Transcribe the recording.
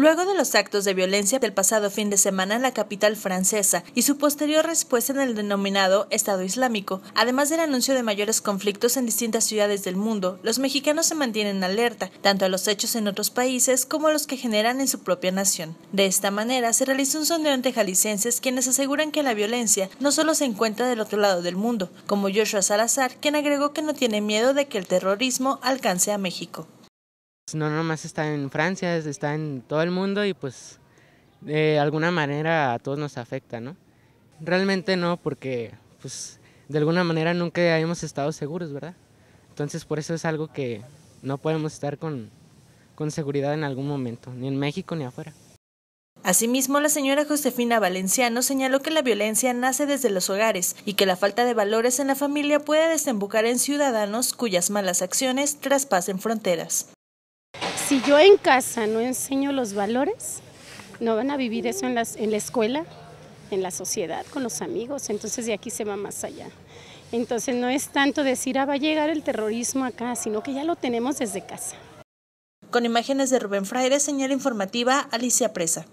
Luego de los actos de violencia del pasado fin de semana en la capital francesa y su posterior respuesta en el denominado Estado Islámico, además del anuncio de mayores conflictos en distintas ciudades del mundo, los mexicanos se mantienen alerta, tanto a los hechos en otros países como a los que generan en su propia nación. De esta manera, se realizó un sondeo entre jaliscienses quienes aseguran que la violencia no solo se encuentra del otro lado del mundo, como Joshua Salazar, quien agregó que no tiene miedo de que el terrorismo alcance a México. Pues, no más está en Francia, está en todo el mundo y pues de alguna manera a todos nos afecta, ¿no? Realmente no, porque pues de alguna manera nunca hemos estado seguros, ¿verdad? Entonces por eso es algo que no podemos estar con, con seguridad en algún momento, ni en México ni afuera. Asimismo, la señora Josefina Valenciano señaló que la violencia nace desde los hogares y que la falta de valores en la familia puede desembocar en ciudadanos cuyas malas acciones traspasen fronteras si yo en casa no enseño los valores, no van a vivir eso en, la escuela, en la sociedad, con los amigos, entonces de aquí se va más allá. Entonces no es tanto decir, ah, va a llegar el terrorismo acá, sino que ya lo tenemos desde casa. Con imágenes de Rubén Fraire, señal informativa, Alicia Presa.